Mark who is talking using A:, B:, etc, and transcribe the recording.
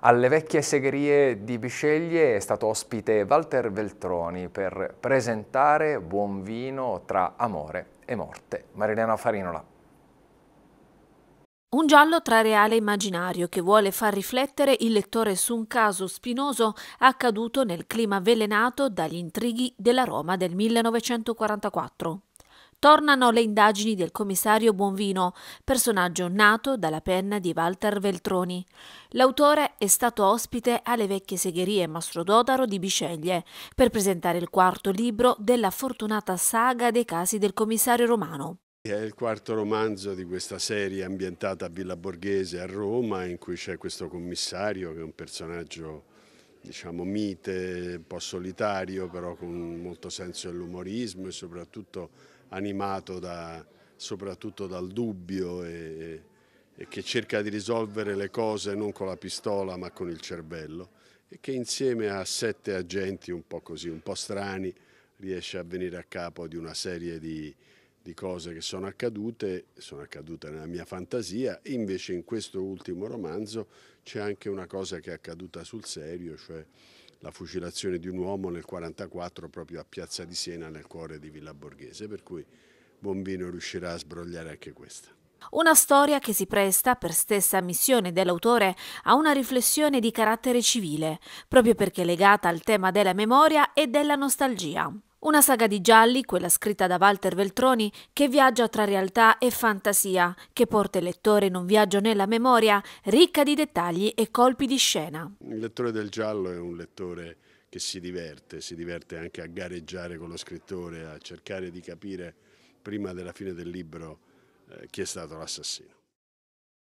A: Alle vecchie segherie di Bisceglie è stato ospite Walter Veltroni per presentare Buon vino tra amore e morte. Marilena Farinola.
B: Un giallo tra reale e immaginario che vuole far riflettere il lettore su un caso spinoso accaduto nel clima avvelenato dagli intrighi della Roma del 1944. Tornano le indagini del commissario Buonvino, personaggio nato dalla penna di Walter Veltroni. L'autore è stato ospite alle vecchie segherie Mastro Mastrododaro di Biceglie per presentare il quarto libro della fortunata saga dei casi del commissario romano.
A: È il quarto romanzo di questa serie ambientata a Villa Borghese a Roma in cui c'è questo commissario che è un personaggio diciamo mite, un po' solitario però con molto senso dell'umorismo e soprattutto animato da, soprattutto dal dubbio e, e, che cerca di risolvere le cose non con la pistola ma con il cervello e che insieme a sette agenti un po' così, un po' strani, riesce a venire a capo di una serie di, di cose che sono accadute, sono accadute nella mia fantasia, invece in questo ultimo romanzo c'è anche una cosa che è accaduta sul serio, cioè la fucilazione di un uomo nel 1944 proprio a Piazza di Siena nel cuore di Villa Borghese, per cui Bombino riuscirà a sbrogliare anche questa.
B: Una storia che si presta, per stessa missione dell'autore, a una riflessione di carattere civile, proprio perché legata al tema della memoria e della nostalgia. Una saga di gialli, quella scritta da Walter Veltroni, che viaggia tra realtà e fantasia, che porta il lettore in un viaggio nella memoria, ricca di dettagli e colpi di scena.
A: Il lettore del giallo è un lettore che si diverte, si diverte anche a gareggiare con lo scrittore, a cercare di capire prima della fine del libro eh, chi è stato l'assassino.